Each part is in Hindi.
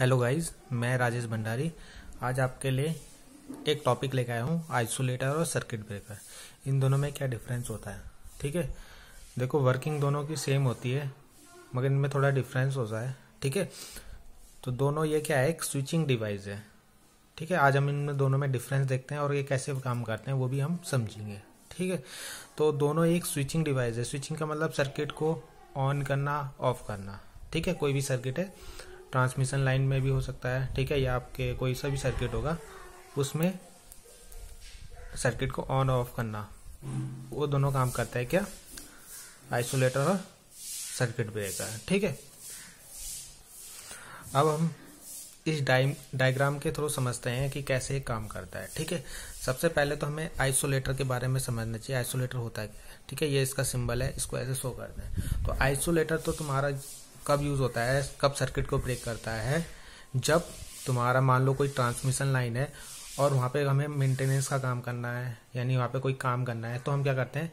हेलो गाइस मैं राजेश भंडारी आज आपके लिए एक टॉपिक लेकर आया हूँ आइसोलेटर और सर्किट ब्रेकर इन दोनों में क्या डिफरेंस होता है ठीक है देखो वर्किंग दोनों की सेम होती है मगर इनमें थोड़ा डिफरेंस होता है ठीक है तो दोनों ये क्या है एक स्विचिंग डिवाइस है ठीक है आज हम इनमें दोनों में डिफरेंस देखते हैं और ये कैसे काम करते हैं वो भी हम समझेंगे ठीक है तो दोनों एक स्विचिंग डिवाइस है स्विचिंग का मतलब सर्किट को ऑन करना ऑफ करना ठीक है कोई भी सर्किट है ट्रांसमिशन लाइन में भी हो सकता है ठीक है या आपके कोई सा भी सर्किट होगा उसमें सर्किट को ऑन ऑफ करना वो दोनों काम करता है क्या आइसोलेटर और सर्किट ब्रेकर ठीक है अब हम इस डायग्राम के थ्रू समझते हैं कि कैसे काम करता है ठीक है सबसे पहले तो हमें आइसोलेटर के बारे में समझना चाहिए आइसोलेटर होता है क्या ठीक है ये इसका सिंबल है इसको ऐसे शो करते हैं तो आइसोलेटर तो तुम्हारा कब यूज होता है कब सर्किट को ब्रेक करता है जब तुम्हारा मान लो कोई ट्रांसमिशन लाइन है और वहां पे हमें मेंटेनेंस का काम करना है यानी वहां पे कोई काम करना है तो हम क्या करते हैं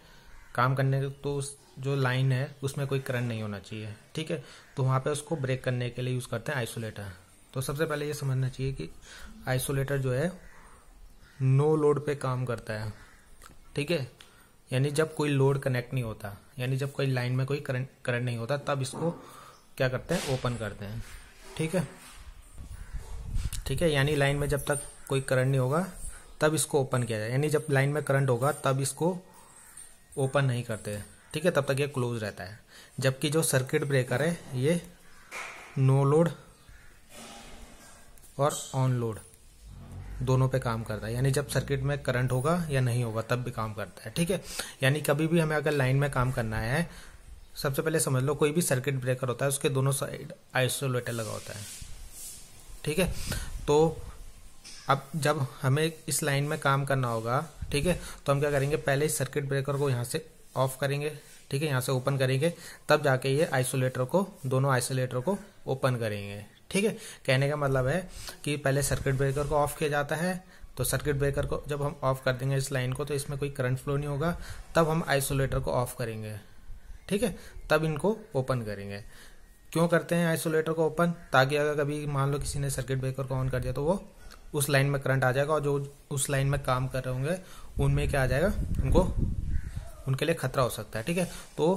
काम करने के तो जो लाइन है उसमें कोई करंट नहीं होना चाहिए ठीक है तो वहां पे उसको ब्रेक करने के लिए यूज़ करते हैं आइसोलेटर तो सबसे पहले ये समझना चाहिए कि आइसोलेटर जो है नो लोड पे काम करता है ठीक है यानी जब कोई लोड कनेक्ट नहीं होता यानी जब कोई लाइन में कोई करंट करंट नहीं होता तब इसको क्या करते हैं ओपन करते हैं ठीक है ठीक है यानी लाइन में जब तक कोई करंट नहीं होगा तब इसको ओपन किया जाए यानी जब लाइन में करंट होगा तब इसको ओपन नहीं करते ठीक है तब तक ये क्लोज रहता है जबकि जो सर्किट ब्रेकर है ये नो लोड और ऑन लोड दोनों पे काम करता है यानी जब सर्किट में करंट होगा या नहीं होगा तब भी काम करता है ठीक है यानी कभी भी हमें अगर लाइन में काम करना है सबसे पहले समझ लो कोई भी सर्किट ब्रेकर होता है उसके दोनों साइड आइसोलेटर लगा होता है ठीक है तो अब जब हमें इस लाइन में काम करना होगा ठीक है तो हम क्या करेंगे पहले इस सर्किट ब्रेकर को यहाँ से ऑफ करेंगे ठीक है यहाँ से ओपन करेंगे तब जाके ये आइसोलेटर को दोनों आइसोलेटर को ओपन करेंगे ठीक है कहने का मतलब है कि पहले सर्किट ब्रेकर को ऑफ किया जाता है तो सर्किट ब्रेकर को जब हम ऑफ कर देंगे इस लाइन को तो इसमें कोई करंट फ्लो नहीं होगा तब हम आइसोलेटर को ऑफ करेंगे ठीक है तब इनको ओपन करेंगे क्यों करते हैं आइसोलेटर को ओपन ताकि अगर कभी मान लो किसी ने सर्किट ब्रेकर को ऑन कर दिया तो वो उस लाइन में करंट आ जाएगा और जो उस लाइन में काम कर रहे होंगे उनमें क्या आ जाएगा उनको उनके लिए खतरा हो सकता है ठीक है तो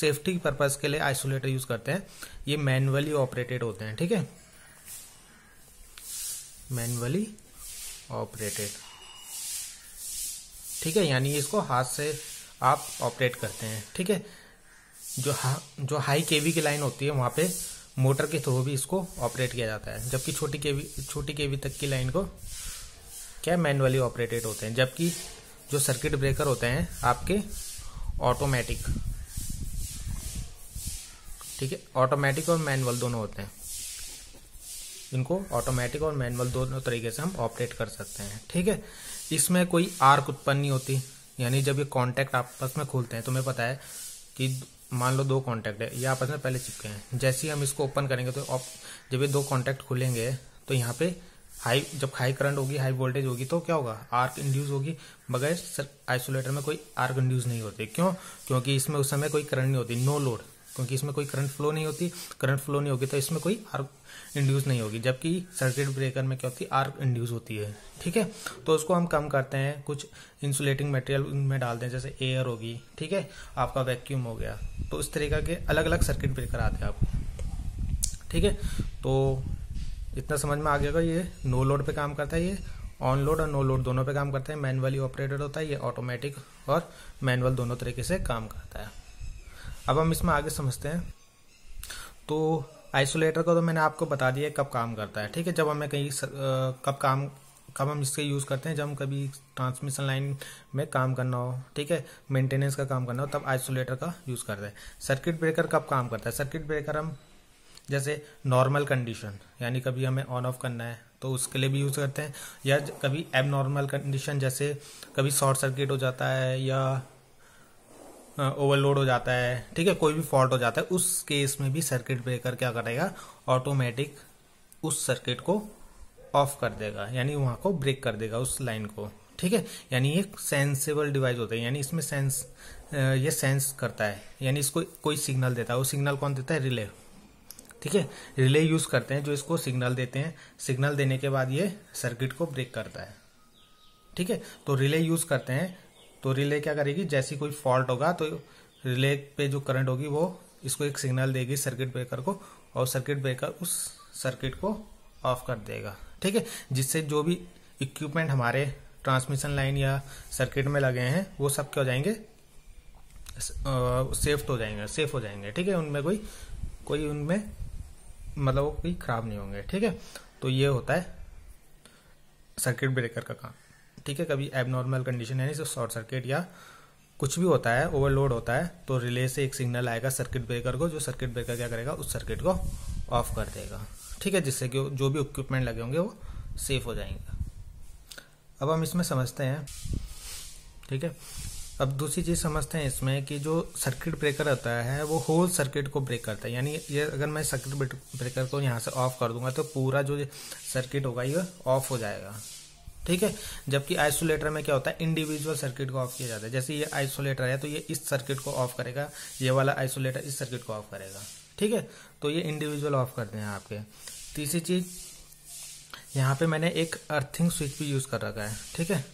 सेफ्टी पर्पज के लिए आइसोलेटर यूज करते हैं ये मैनुअली ऑपरेटेड होते हैं ठीक है मैनुअली ऑपरेटेड ठीक है यानी इसको हाथ से आप ऑपरेट करते हैं ठीक है जो हा, जो हाई केवी की लाइन होती है वहाँ पे मोटर के थ्रू भी इसको ऑपरेट किया जाता है जबकि छोटी केवी छोटी केवी तक की लाइन को क्या मैनुअली ऑपरेटेड होते हैं जबकि जो सर्किट ब्रेकर होते हैं आपके ऑटोमेटिक ठीक है ऑटोमेटिक और मैनुअल दोनों होते हैं इनको ऑटोमेटिक और मैनुअल दोनों तरीके से हम ऑपरेट कर सकते हैं ठीक है इसमें कोई आर्क उत्पन्न नहीं होती यानी जब ये कांटेक्ट आपस में खुलते हैं तुम्हें पता है कि मान लो दो कॉन्टैक्ट है ये आपस में पहले चिपके हैं जैसे ही हम इसको ओपन करेंगे तो आप जब ये दो कॉन्टैक्ट खुलेंगे तो यहाँ पे हाई जब हाई करंट होगी हाई वोल्टेज होगी तो क्या होगा आर्क इंड्यूस होगी बगैर सर आइसोलेटर में कोई आर्क इंड्यूस नहीं होती क्यों क्योंकि इसमें उस समय कोई करंट नहीं होती नो लोड क्योंकि इसमें कोई करंट फ्लो नहीं होती करंट फ्लो नहीं होगी तो इसमें कोई आर्क इंड्यूस नहीं होगी जबकि सर्किट ब्रेकर में क्या होती है आर्क इंड्यूस होती है ठीक है तो उसको हम कम करते हैं कुछ इंसुलेटिंग मटेरियल में डालते हैं जैसे एयर होगी ठीक है आपका वैक्यूम हो गया तो इस तरीका के अलग अलग सर्किट ब्रेकर आते हैं आपको ठीक है तो इतना समझ में आ गया ये नो लोड पर काम करता है ये ऑन लोड और नो लोड दोनों पे काम करता है मैनुअली ऑपरेटेड होता है ये ऑटोमेटिक और मैनुअल दोनों तरीके से काम करता है अब हम इसमें आगे समझते हैं तो आइसोलेटर का तो मैंने आपको बता दिया कब काम करता है ठीक है जब हमें कहीं कब काम कब हम इसके यूज़ करते हैं जब हम कभी ट्रांसमिशन लाइन में काम करना हो ठीक है मेंटेनेंस का काम करना हो तब आइसोलेटर का यूज़ करते हैं सर्किट ब्रेकर कब काम करता है सर्किट ब्रेकर हम जैसे नॉर्मल कंडीशन यानी कभी हमें ऑन ऑफ करना है तो उसके लिए भी यूज़ करते हैं या कभी एब नॉर्मल कंडीशन जैसे कभी शॉर्ट सर्किट हो जाता है या ओवरलोड हो जाता है ठीक है कोई भी फॉल्ट हो जाता है उस केस में भी सर्किट ब्रेकर क्या करेगा ऑटोमेटिक उस सर्किट को ऑफ कर देगा यानी वहां को ब्रेक कर देगा उस लाइन को ठीक है यानी ये सेंसेबल डिवाइस होता है यानी इसमें सेंस ये सेंस करता है यानी इसको कोई सिग्नल देता है वो सिग्नल कौन देता है रिले ठीक है रिले यूज करते हैं जो इसको सिग्नल देते हैं सिग्नल देने के बाद ये सर्किट को ब्रेक करता है ठीक है तो रिले यूज करते हैं तो रिले क्या करेगी जैसी कोई फॉल्ट होगा तो रिले पे जो करंट होगी वो इसको एक सिग्नल देगी सर्किट ब्रेकर को और सर्किट ब्रेकर उस सर्किट को ऑफ कर देगा ठीक है जिससे जो भी इक्विपमेंट हमारे ट्रांसमिशन लाइन या सर्किट में लगे हैं वो सब क्या हो जाएंगे सेफ्ट हो जाएंगे सेफ हो जाएंगे ठीक है उनमें कोई कोई उनमें मतलब कोई खराब नहीं होंगे ठीक है तो ये होता है सर्किट ब्रेकर का काम ठीक है कभी एबनॉर्मल कंडीशन यानी शॉर्ट सर्किट या कुछ भी होता है ओवरलोड होता है तो रिले से एक सिग्नल आएगा सर्किट ब्रेकर को जो सर्किट ब्रेकर क्या करेगा उस सर्किट को ऑफ कर देगा ठीक है जिससे कि जो भी इक्विपमेंट लगे होंगे वो सेफ हो जाएंगे अब हम इसमें समझते हैं ठीक है अब दूसरी चीज़ समझते हैं इसमें कि जो सर्किट ब्रेकर होता है वो होल सर्किट को ब्रेक करता है यानी ये अगर मैं सर्किट ब्रेकर को यहाँ से ऑफ कर दूंगा तो पूरा जो सर्किट होगा ये ऑफ हो जाएगा ठीक है जबकि आइसोलेटर में क्या होता है इंडिविजुअल सर्किट को ऑफ किया जाता है जैसे ये आइसोलेटर है तो ये इस सर्किट को ऑफ करेगा ये वाला आइसोलेटर इस सर्किट को ऑफ करेगा ठीक है तो ये इंडिविजुअल ऑफ करते हैं आपके तीसरी चीज यहाँ पे मैंने एक अर्थिंग स्विच भी यूज कर रखा है ठीक है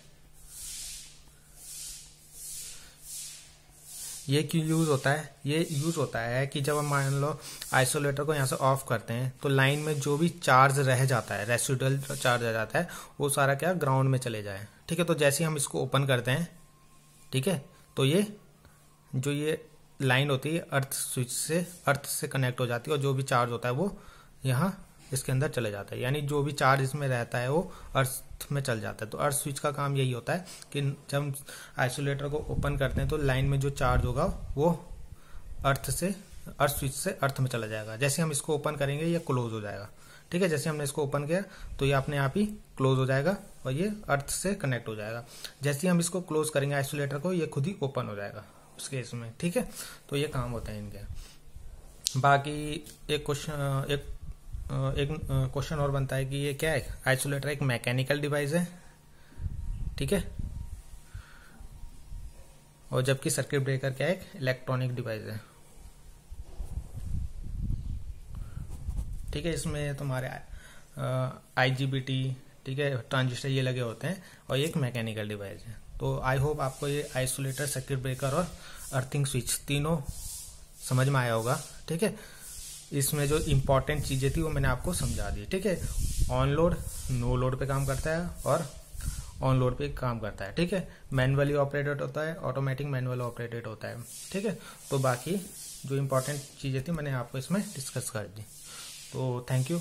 ये क्यों यूज होता है ये यूज होता है कि जब हम मान लो आइसोलेटर को यहाँ से ऑफ करते हैं तो लाइन में जो भी चार्ज रह जाता है रेसिडुअल चार्ज रह जाता है वो सारा क्या ग्राउंड में चले जाए ठीक है तो जैसे हम इसको ओपन करते हैं ठीक है तो ये जो ये लाइन होती है अर्थ स्विच से अर्थ से कनेक्ट हो जाती है और जो भी चार्ज होता है वो यहाँ इसके अंदर चले जाता है यानी जो भी चार्ज इसमें रहता है वो अर्थ में चल जाता है तो अर्थ स्विच का काम यही होता है कि जब हम आइसोलेटर को ओपन करते हैं तो लाइन में जो चार्ज होगा वो अर्थ से अर्थ स्विच से अर्थ में चला जाएगा जैसे हम इसको ओपन करेंगे ये क्लोज हो जाएगा ठीक है जैसे हमने इसको ओपन किया तो ये अपने आप ही क्लोज हो जाएगा और ये अर्थ से कनेक्ट हो जाएगा जैसे हम इसको क्लोज करेंगे आइसोलेटर को ये खुद ही ओपन हो जाएगा उस केस में ठीक है तो ये काम होता है इनके बाकी एक क्वेश्चन एक एक क्वेश्चन और बनता है कि ये क्या है आइसोलेटर एक मैकेनिकल डिवाइस है ठीक है और जबकि सर्किट ब्रेकर क्या है एक इलेक्ट्रॉनिक डिवाइस है ठीक है इसमें तुम्हारे आईजीबीटी ठीक है ट्रांजिस्टर ये लगे होते हैं और ये एक मैकेनिकल डिवाइस है तो आई होप आपको ये आइसोलेटर सर्किट ब्रेकर और अर्थिंग स्विच तीनों समझ में आया होगा ठीक है इसमें जो इम्पोर्टेंट चीज़ें थी वो मैंने आपको समझा दी ठीक है ऑन लोड नो लोड पे काम करता है और ऑन लोड पे काम करता है ठीक है मैनुअली ऑपरेटेड होता है ऑटोमेटिक मैनुअल ऑपरेटेड होता है ठीक है तो बाकी जो इम्पोर्टेंट चीज़ें थी मैंने आपको इसमें डिस्कस कर दी तो थैंक यू